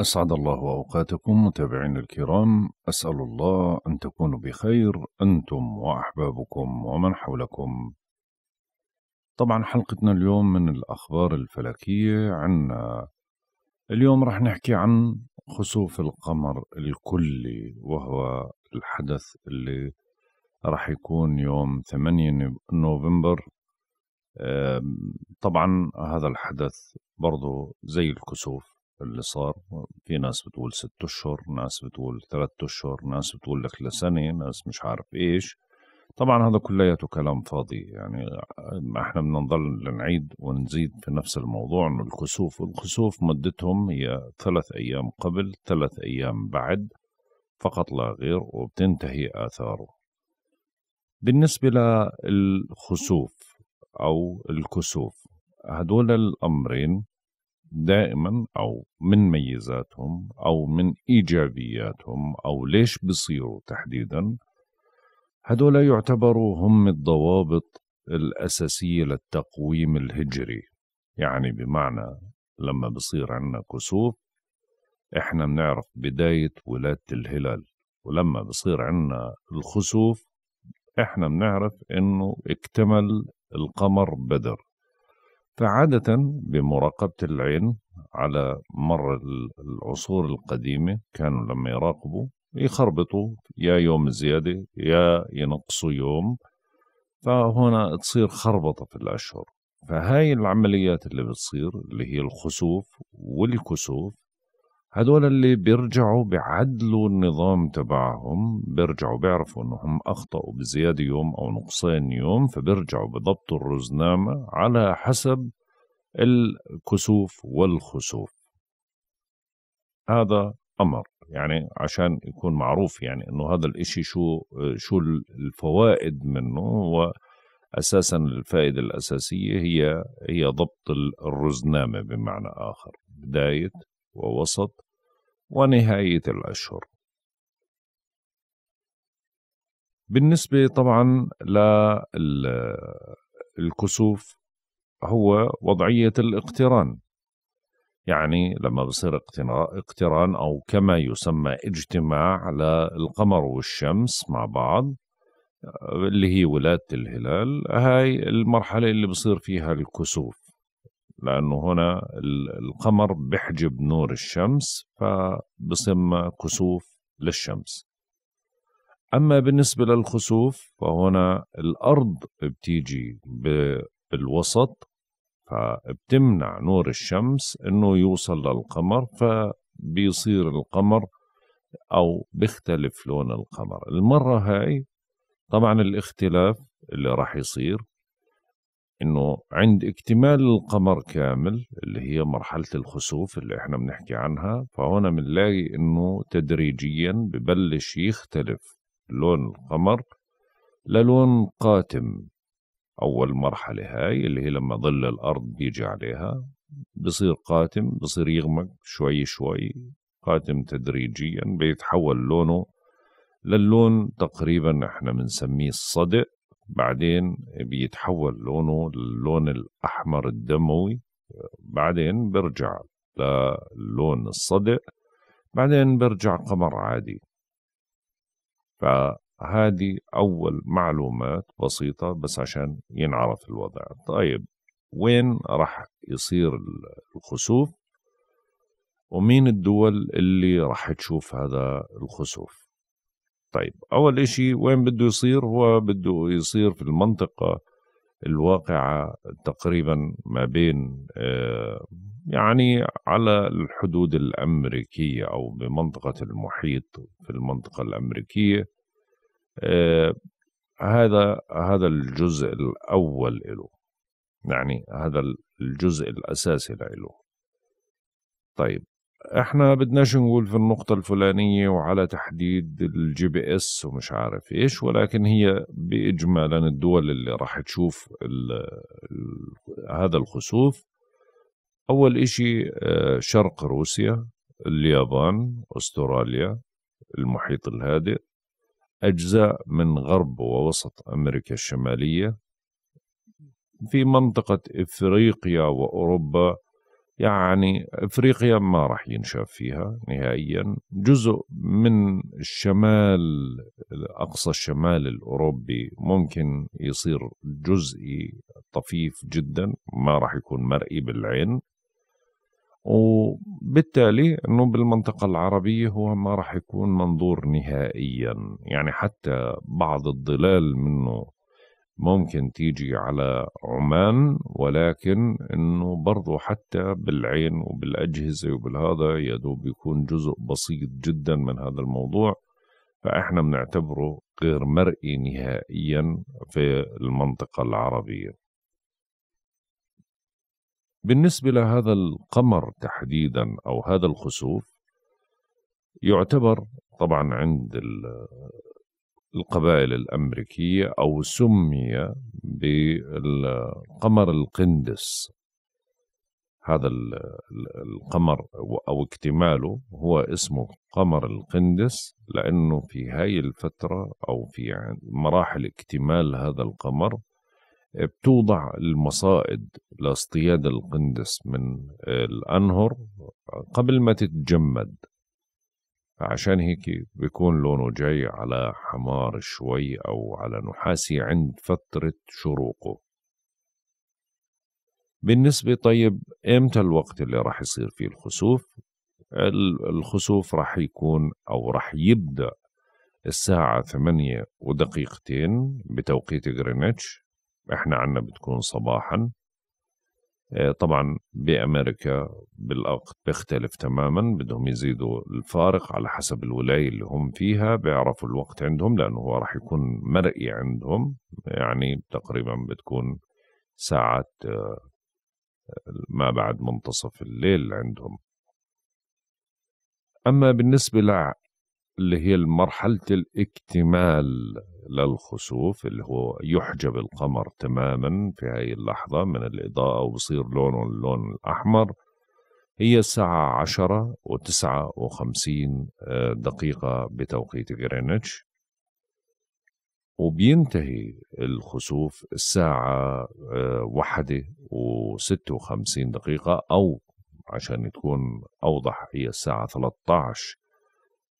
أسعد الله أوقاتكم متابعين الكرام أسأل الله أن تكونوا بخير أنتم وأحبابكم ومن حولكم طبعا حلقتنا اليوم من الأخبار الفلكية عنا اليوم رح نحكي عن خسوف القمر الكلي وهو الحدث اللي رح يكون يوم 8 نوفمبر طبعا هذا الحدث برضو زي الكسوف اللي صار في ناس بتقول ست اشهر ناس بتقول ثلاث اشهر ناس بتقول لك لسنه ناس مش عارف ايش طبعا هذا كلياته كلام فاضي يعني احنا بدنا نضل نعيد ونزيد في نفس الموضوع انه الكسوف والكسوف مدتهم هي ثلاث ايام قبل ثلاث ايام بعد فقط لا غير وبتنتهي اثاره بالنسبه للخسوف او الكسوف هدول الامرين دائما او من ميزاتهم او من ايجابياتهم او ليش بصيروا تحديدا هدول يعتبروا هم الضوابط الاساسيه للتقويم الهجري يعني بمعنى لما بصير عندنا كسوف احنا بنعرف بدايه ولاده الهلال ولما بصير عندنا الخسوف احنا بنعرف انه اكتمل القمر بدر فعادة بمراقبة العين على مر العصور القديمة كانوا لما يراقبوا يخربطوا يا يوم زيادة يا ينقصوا يوم فهنا تصير خربطة في الأشهر فهاي العمليات اللي بتصير اللي هي الخسوف والكسوف هدول اللي بيرجعوا بيعدلوا النظام تبعهم بيرجعوا بيعرفوا انهم اخطأوا بزيادة يوم او نقصان يوم فبيرجعوا بضبطوا الرزنامة على حسب الكسوف والخسوف هذا امر يعني عشان يكون معروف يعني انه هذا الاشي شو شو الفوائد منه هو اساسا الفائده الاساسيه هي هي ضبط الرزنامه بمعنى اخر بدايه ووسط ونهاية الأشهر بالنسبة طبعا للكسوف هو وضعية الاقتران يعني لما بصير اقتران أو كما يسمى اجتماع للقمر والشمس مع بعض آه، اللي هي ولادة الهلال هاي المرحلة اللي بصير فيها الكسوف لأنه هنا القمر بحجب نور الشمس فبسمى كسوف للشمس أما بالنسبة للخسوف فهنا الأرض بتيجي بالوسط فبتمنع نور الشمس انه يوصل للقمر فبيصير القمر او بيختلف لون القمر المرة هاي طبعا الاختلاف اللي راح يصير انه عند اكتمال القمر كامل اللي هي مرحله الخسوف اللي احنا بنحكي عنها فهنا بنلاقي انه تدريجيا ببلش يختلف لون القمر للون قاتم اول مرحله هاي اللي هي لما ظل الارض بيجي عليها بصير قاتم بصير يغمق شوي شوي قاتم تدريجيا بيتحول لونه للون تقريبا احنا بنسميه الصدئ بعدين بيتحول لونه للون الأحمر الدموي بعدين برجع للون الصدئ بعدين برجع قمر عادي فهذه أول معلومات بسيطة بس عشان ينعرف الوضع طيب وين راح يصير الخسوف ومين الدول اللي راح تشوف هذا الخسوف طيب أول إشي وين بده يصير هو بده يصير في المنطقة الواقعة تقريبا ما بين آه، يعني على الحدود الأمريكية أو بمنطقة المحيط في المنطقة الأمريكية آه، هذا هذا الجزء الأول له يعني هذا الجزء الأساسي له طيب احنا بدناش نقول في النقطة الفلانية وعلى تحديد الجي بي اس ومش عارف ايش ولكن هي باجمالا الدول اللي راح تشوف الـ الـ هذا الخسوف اول اشي آه، شرق روسيا اليابان استراليا المحيط الهادئ اجزاء من غرب ووسط امريكا الشمالية في منطقة افريقيا واوروبا يعني افريقيا ما راح ينشاف فيها نهائيا جزء من الشمال اقصى الشمال الاوروبي ممكن يصير جزئي طفيف جدا ما راح يكون مرئي بالعين وبالتالي انه بالمنطقة العربية هو ما راح يكون منظور نهائيا يعني حتى بعض الظلال منه ممكن تيجي على عمان ولكن انه برضه حتى بالعين وبالاجهزه وبالهذا يا دوب بيكون جزء بسيط جدا من هذا الموضوع فاحنا بنعتبره غير مرئي نهائيا في المنطقه العربيه. بالنسبه لهذا القمر تحديدا او هذا الخسوف يعتبر طبعا عند القبائل الأمريكية أو سمي بالقمر القندس هذا القمر أو اكتماله هو اسمه قمر القندس لأنه في هاي الفترة أو في مراحل اكتمال هذا القمر بتوضع المصائد لاصطياد القندس من الأنهر قبل ما تتجمد فعشان هيك بيكون لونه جاي على حمار شوي أو على نحاسي عند فترة شروقه بالنسبة طيب إمتى الوقت اللي راح يصير فيه الخسوف الخسوف راح يكون أو راح يبدأ الساعة ثمانية ودقيقتين بتوقيت غرينتش احنا عنا بتكون صباحا آه، طبعا بامريكا بالوقت بيختلف تماما بدهم يزيدوا الفارق على حسب الولايه اللي هم فيها بيعرفوا الوقت عندهم لانه هو راح يكون مرئي عندهم يعني تقريبا بتكون ساعات آه، ما بعد منتصف الليل عندهم اما بالنسبه اللي هي مرحلة الاكتمال للخسوف اللي هو يحجب القمر تماما في هذه اللحظة من الإضاءة وبصير لونه اللون الأحمر هي الساعة عشرة وتسعة وخمسين آه، دقيقة بتوقيت غرينتش وبينتهي الخسوف الساعة آه، واحدة وستة وخمسين دقيقة أو عشان تكون أوضح هي الساعة 13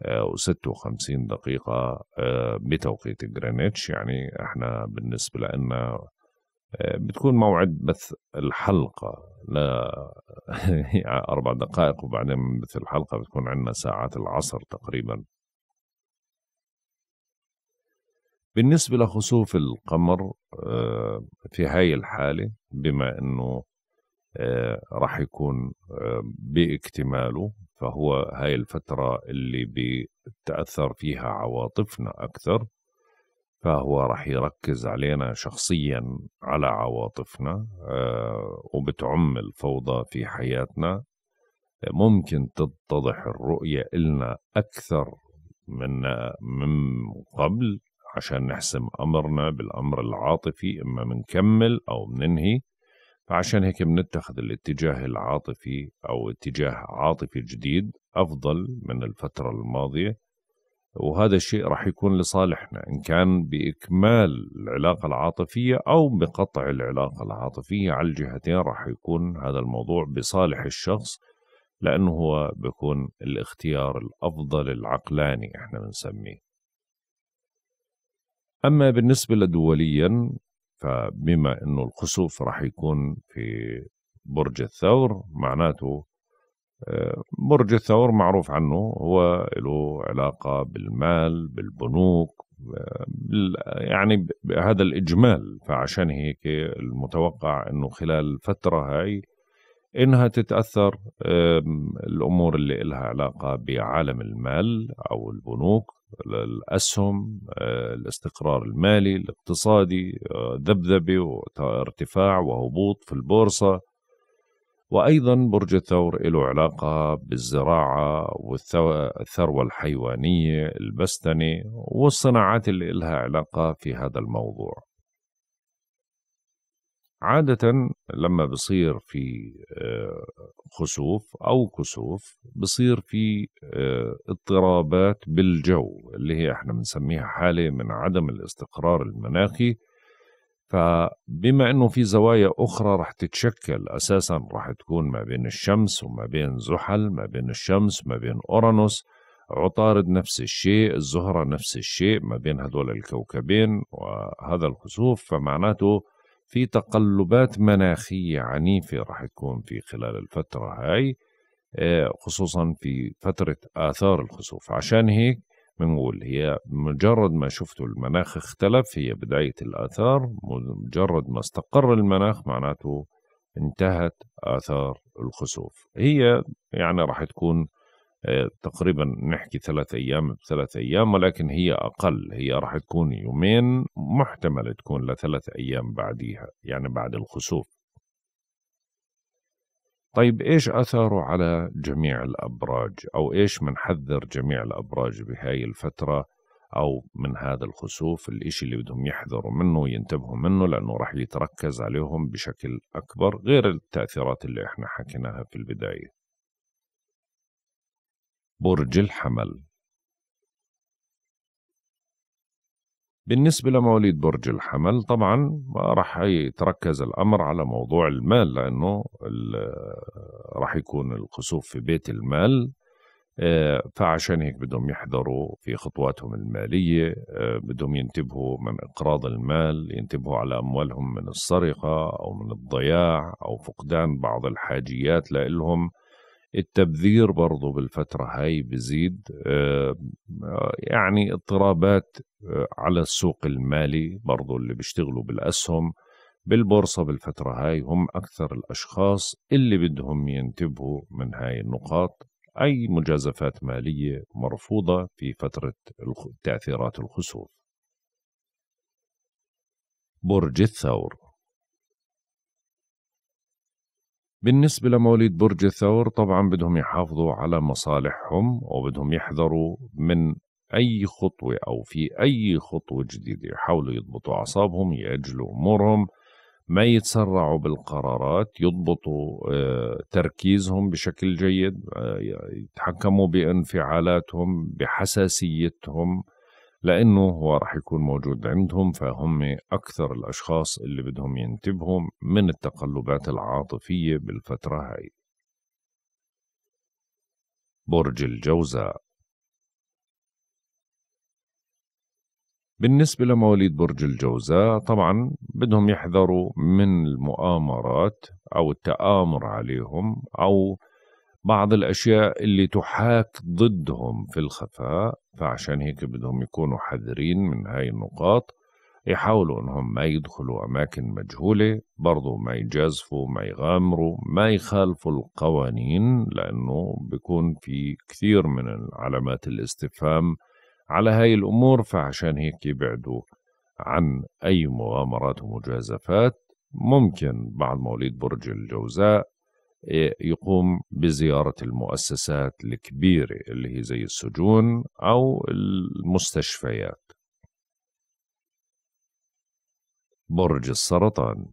و56 دقيقة آه، بتوقيت جرينتش يعني احنا بالنسبة لنا آه، بتكون موعد بث الحلقة لا أربع دقائق وبعدين بث الحلقة بتكون عندنا ساعات العصر تقريبا بالنسبة لخسوف القمر آه، في هاي الحالة بما أنه آه، راح يكون آه، باكتماله فهو هاي الفترة اللي بتأثر فيها عواطفنا أكثر فهو راح يركز علينا شخصيا على عواطفنا آه، وبتعم الفوضى في حياتنا ممكن تتضح الرؤية إلنا أكثر من من قبل عشان نحسم أمرنا بالأمر العاطفي إما منكمل أو مننهي فعشان هيك بنتخذ الاتجاه العاطفي أو اتجاه عاطفي جديد أفضل من الفترة الماضية وهذا الشيء راح يكون لصالحنا إن كان بإكمال العلاقة العاطفية أو بقطع العلاقة العاطفية على الجهتين راح يكون هذا الموضوع بصالح الشخص لأنه هو بيكون الاختيار الأفضل العقلاني إحنا بنسميه أما بالنسبة لدوليا فبما انه الخسوف راح يكون في برج الثور معناته آه، برج الثور معروف عنه هو له علاقة بالمال بالبنوك آه، يعني هذا الإجمال فعشان هيك المتوقع أنه خلال الفترة هاي انها تتاثر الامور اللي لها علاقه بعالم المال او البنوك الاسهم آه، الاستقرار المالي الاقتصادي آه، ذبذبه وارتفاع وهبوط في البورصه وايضا برج الثور له علاقه بالزراعه والثروه الحيوانيه البستنه والصناعات اللي لها علاقه في هذا الموضوع عادة لما بصير في آه، خسوف أو كسوف بصير في آه، اضطرابات بالجو اللي هي احنا بنسميها حالة من عدم الاستقرار المناخي فبما انه في زوايا اخرى رح تتشكل اساسا رح تكون ما بين الشمس وما بين زحل ما بين الشمس ما بين اورانوس عطارد نفس الشيء الزهره نفس الشيء ما بين هدول الكوكبين وهذا الخسوف فمعناته في تقلبات مناخية عنيفة راح تكون في خلال الفترة هاي آه، خصوصا في فترة آثار الخسوف عشان هيك بنقول هي مجرد ما شفتوا المناخ اختلف هي بداية الآثار مجرد ما استقر المناخ معناته انتهت آثار الخسوف هي يعني راح تكون تقريبا نحكي ثلاث أيام بثلاث أيام ولكن هي أقل هي راح تكون يومين محتمل تكون لثلاث أيام بعديها يعني بعد الخسوف طيب إيش أثره على جميع الأبراج أو إيش منحذر جميع الأبراج بهاي الفترة أو من هذا الخسوف الإشي اللي بدهم يحذروا منه وينتبهوا منه لأنه راح يتركز عليهم بشكل أكبر غير التأثيرات اللي إحنا حكيناها في البداية برج الحمل بالنسبة لمواليد برج الحمل طبعا ما راح يتركز الأمر على موضوع المال لأنه راح يكون الخسوف في بيت المال آه، فعشان هيك بدهم يحذروا في خطواتهم المالية آه، بدهم ينتبهوا من إقراض المال ينتبهوا على أموالهم من السرقة أو من الضياع أو فقدان بعض الحاجيات لإلهم التبذير برضه بالفترة هاي بزيد آه، يعني اضطرابات آه، على السوق المالي برضه اللي بيشتغلوا بالأسهم بالبورصة بالفترة هاي هم أكثر الأشخاص اللي بدهم ينتبهوا من هاي النقاط أي مجازفات مالية مرفوضة في فترة تأثيرات الخسوف برج الثور بالنسبة لمواليد برج الثور طبعا بدهم يحافظوا على مصالحهم وبدهم يحذروا من أي خطوة أو في أي خطوة جديدة يحاولوا يضبطوا أعصابهم يأجلوا أمورهم ما يتسرعوا بالقرارات يضبطوا آه، تركيزهم بشكل جيد آه، يتحكموا بانفعالاتهم بحساسيتهم لأنه هو راح يكون موجود عندهم فهم أكثر الأشخاص اللي بدهم ينتبهوا من التقلبات العاطفية بالفترة هاي برج الجوزاء بالنسبة لمواليد برج الجوزاء طبعا بدهم يحذروا من المؤامرات أو التآمر عليهم أو بعض الأشياء اللي تحاك ضدهم في الخفاء فعشان هيك بدهم يكونوا حذرين من هاي النقاط يحاولوا انهم ما يدخلوا اماكن مجهوله برضو ما يجازفوا ما يغامروا ما يخالفوا القوانين لانه بيكون في كثير من علامات الاستفهام على هاي الامور فعشان هيك يبعدوا عن اي مغامرات ومجازفات ممكن بعد مواليد برج الجوزاء يقوم بزيارة المؤسسات الكبيرة اللي هي زي السجون أو المستشفيات برج السرطان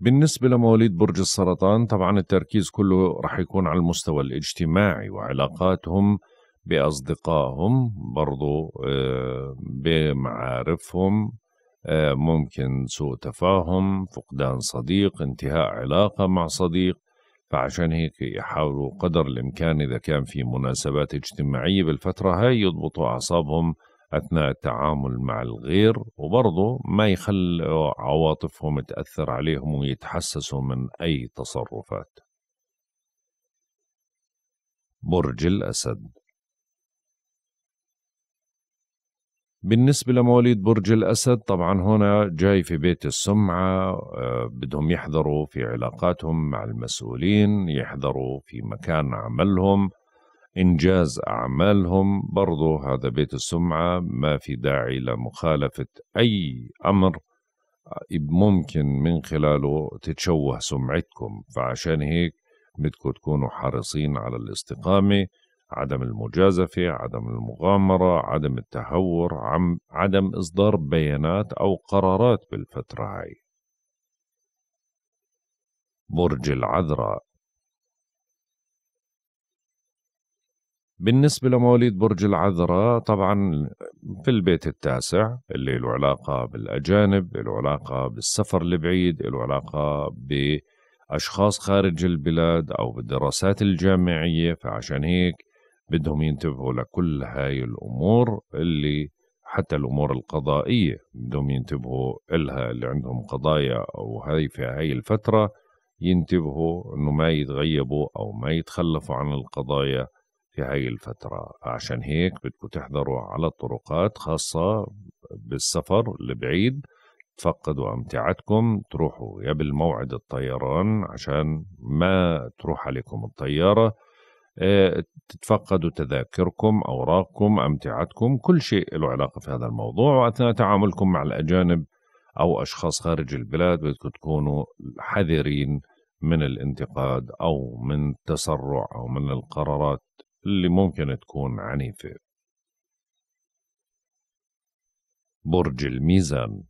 بالنسبة لمواليد برج السرطان طبعا التركيز كله رح يكون على المستوى الاجتماعي وعلاقاتهم بأصدقائهم برضو آه، بمعارفهم آه، ممكن سوء تفاهم فقدان صديق انتهاء علاقة مع صديق فعشان هيك يحاولوا قدر الإمكان إذا كان في مناسبات اجتماعية بالفترة هاي يضبطوا أعصابهم أثناء التعامل مع الغير وبرضه ما يخلوا عواطفهم تأثر عليهم ويتحسسوا من أي تصرفات برج الأسد بالنسبة لمواليد برج الأسد طبعا هنا جاي في بيت السمعة آه، بدهم يحذروا في علاقاتهم مع المسؤولين يحذروا في مكان عملهم إنجاز أعمالهم برضو هذا بيت السمعة ما في داعي لمخالفة أي أمر آه، ممكن من خلاله تتشوه سمعتكم فعشان هيك بدكم تكونوا حريصين على الاستقامة عدم المجازفة عدم المغامرة عدم التهور عدم إصدار بيانات أو قرارات بالفترة هاي برج العذراء بالنسبة لمواليد برج العذراء طبعا في البيت التاسع اللي له علاقة بالأجانب له علاقة بالسفر البعيد له علاقة بأشخاص خارج البلاد أو بالدراسات الجامعية فعشان هيك بدهم ينتبهوا لكل هاي الامور اللي حتى الامور القضائيه بدهم ينتبهوا لها اللي عندهم قضايا او هاي في هاي الفتره ينتبهوا انه ما يتغيبوا او ما يتخلفوا عن القضايا في هاي الفترة عشان هيك بدكم تحضروا على الطرقات خاصة بالسفر البعيد تفقدوا أمتعتكم تروحوا قبل موعد الطيران عشان ما تروح عليكم الطيارة آه، تتفقدوا تذاكركم أوراقكم أمتعتكم كل شيء له علاقة في هذا الموضوع وأثناء تعاملكم مع الأجانب أو أشخاص خارج البلاد بدكم تكونوا حذرين من الانتقاد أو من التسرع أو من القرارات اللي ممكن تكون عنيفة برج الميزان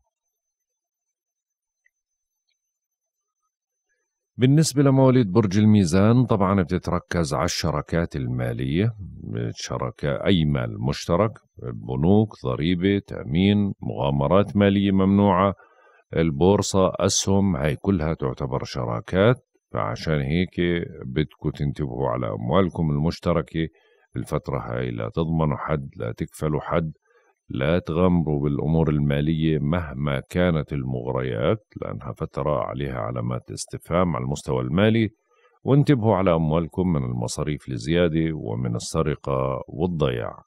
بالنسبة لمواليد برج الميزان طبعا بتتركز على الشراكات المالية شركاء أي مال مشترك بنوك ضريبة تأمين مغامرات مالية ممنوعة البورصة أسهم هاي كلها تعتبر شراكات فعشان هيك بدكم تنتبهوا على أموالكم المشتركة الفترة هاي لا تضمنوا حد لا تكفلوا حد لا تغامروا بالأمور المالية مهما كانت المغريات لأنها فترة عليها علامات استفهام على المستوى المالي وانتبهوا على أموالكم من المصاريف الزيادة ومن السرقة والضياع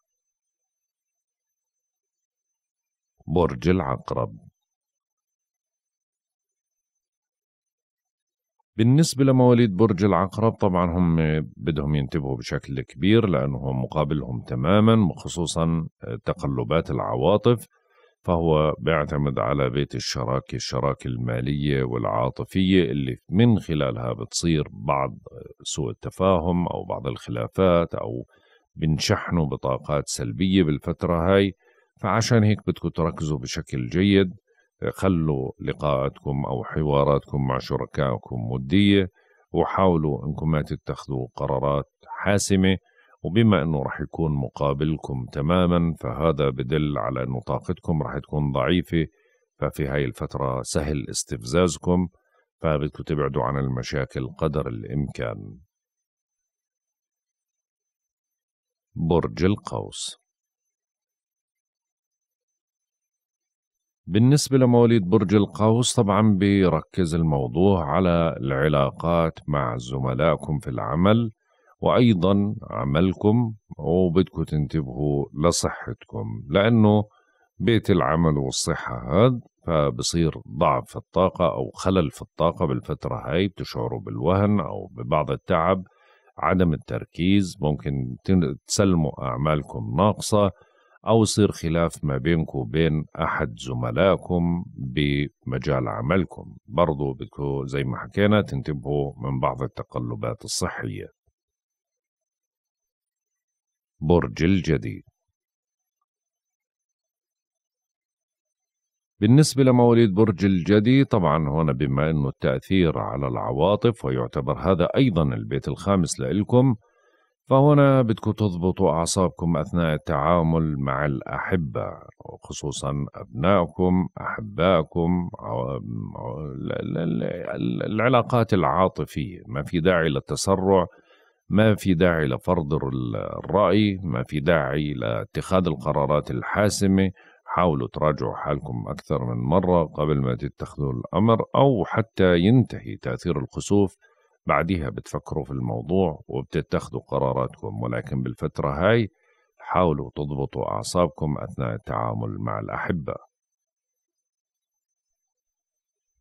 برج العقرب بالنسبة لمواليد برج العقرب طبعا هم بدهم ينتبهوا بشكل كبير لأنه مقابلهم تماما وخصوصا تقلبات العواطف فهو بيعتمد على بيت الشراكة الشراكة المالية والعاطفية اللي من خلالها بتصير بعض سوء التفاهم أو بعض الخلافات أو بنشحنوا بطاقات سلبية بالفترة هاي فعشان هيك بدكم تركزوا بشكل جيد خلوا لقاءاتكم أو حواراتكم مع شركائكم ودية وحاولوا أنكم ما تتخذوا قرارات حاسمة وبما أنه رح يكون مقابلكم تماما فهذا بدل على أنه طاقتكم رح تكون ضعيفة ففي هاي الفترة سهل استفزازكم فبدكم تبعدوا عن المشاكل قدر الإمكان برج القوس بالنسبة لمواليد برج القوس طبعا بيركز الموضوع على العلاقات مع زملائكم في العمل وأيضا عملكم وبدكم تنتبهوا لصحتكم لأنه بيت العمل والصحة هاد فبصير ضعف في الطاقة أو خلل في الطاقة بالفترة هاي بتشعروا بالوهن أو ببعض التعب عدم التركيز ممكن تسلموا أعمالكم ناقصة أو يصير خلاف ما بينكم وبين أحد زملائكم بمجال عملكم برضو بدكم زي ما حكينا تنتبهوا من بعض التقلبات الصحية برج الجدي بالنسبة لمواليد برج الجدي طبعا هنا بما أنه التأثير على العواطف ويعتبر هذا أيضا البيت الخامس لإلكم فهنا بدكم تضبطوا أعصابكم أثناء التعامل مع الأحبة خصوصا أبنائكم أحبائكم العلاقات العاطفية ما في داعي للتسرع ما في داعي لفرض الرأي ما في داعي لاتخاذ القرارات الحاسمة حاولوا تراجعوا حالكم أكثر من مرة قبل ما تتخذوا الأمر أو حتى ينتهي تأثير الخسوف بعديها بتفكروا في الموضوع وبتتخذوا قراراتكم ولكن بالفترة هاي حاولوا تضبطوا أعصابكم أثناء التعامل مع الأحبة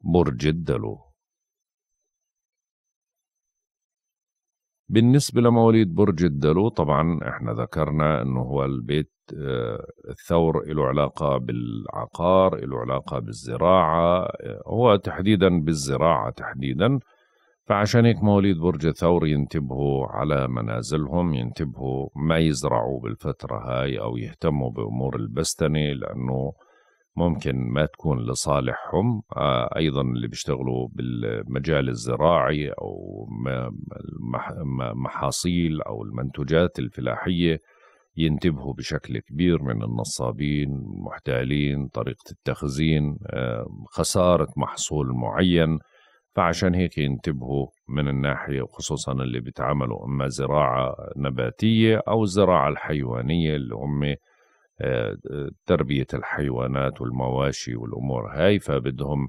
برج الدلو بالنسبة لمواليد برج الدلو طبعا احنا ذكرنا انه هو البيت آه، الثور له علاقة بالعقار له علاقة بالزراعة آه، هو تحديدا بالزراعة تحديدا فعشان هيك مواليد برج الثور ينتبهوا على منازلهم ينتبهوا ما يزرعوا بالفترة هاي أو يهتموا بأمور البستنة لأنه ممكن ما تكون لصالحهم آه، أيضا اللي بيشتغلوا بالمجال الزراعي أو محاصيل أو المنتجات الفلاحية ينتبهوا بشكل كبير من النصابين المحتالين طريقة التخزين آه، خسارة محصول معين فعشان هيك ينتبهوا من الناحية وخصوصا اللي بيتعاملوا إما زراعة نباتية أو الزراعة الحيوانية اللي هم آه، تربية الحيوانات والمواشي والأمور هاي فبدهم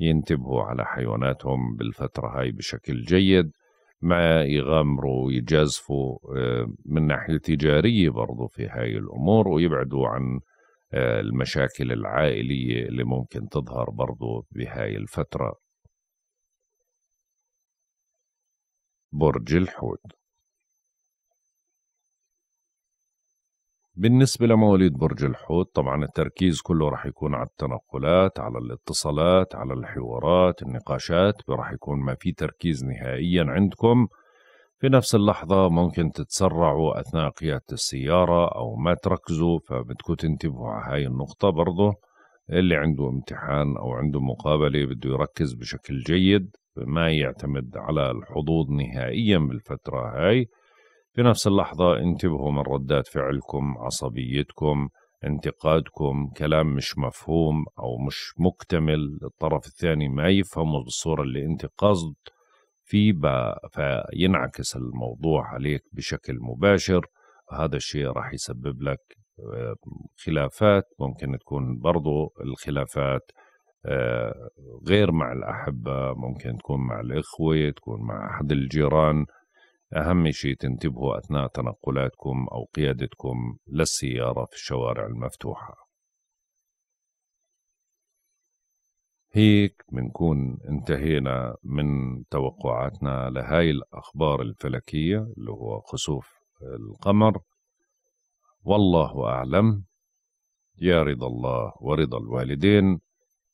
ينتبهوا على حيواناتهم بالفترة هاي بشكل جيد ما يغامروا ويجازفوا آه، من ناحية تجارية برضو في هاي الأمور ويبعدوا عن آه، المشاكل العائلية اللي ممكن تظهر برضو بهاي الفترة برج الحوت بالنسبة لمواليد برج الحوت طبعا التركيز كله راح يكون على التنقلات على الاتصالات على الحوارات النقاشات راح يكون ما في تركيز نهائيا عندكم في نفس اللحظة ممكن تتسرعوا أثناء قيادة السيارة أو ما تركزوا فبدكم تنتبهوا على هاي النقطة برضه اللي عنده امتحان أو عنده مقابلة بده يركز بشكل جيد ما يعتمد على الحظوظ نهائيا بالفترة هاي في نفس اللحظة انتبهوا من ردات فعلكم عصبيتكم انتقادكم كلام مش مفهوم أو مش مكتمل الطرف الثاني ما يفهمه بالصورة اللي انت قصد في فينعكس الموضوع عليك بشكل مباشر هذا الشيء راح يسبب لك آه، خلافات ممكن تكون برضو الخلافات آه، غير مع الأحبة ممكن تكون مع الإخوة تكون مع أحد الجيران أهم شيء تنتبهوا أثناء تنقلاتكم أو قيادتكم للسيارة في الشوارع المفتوحة هيك بنكون انتهينا من توقعاتنا لهاي الأخبار الفلكية اللي هو خسوف القمر والله أعلم يا رضا الله ورضا الوالدين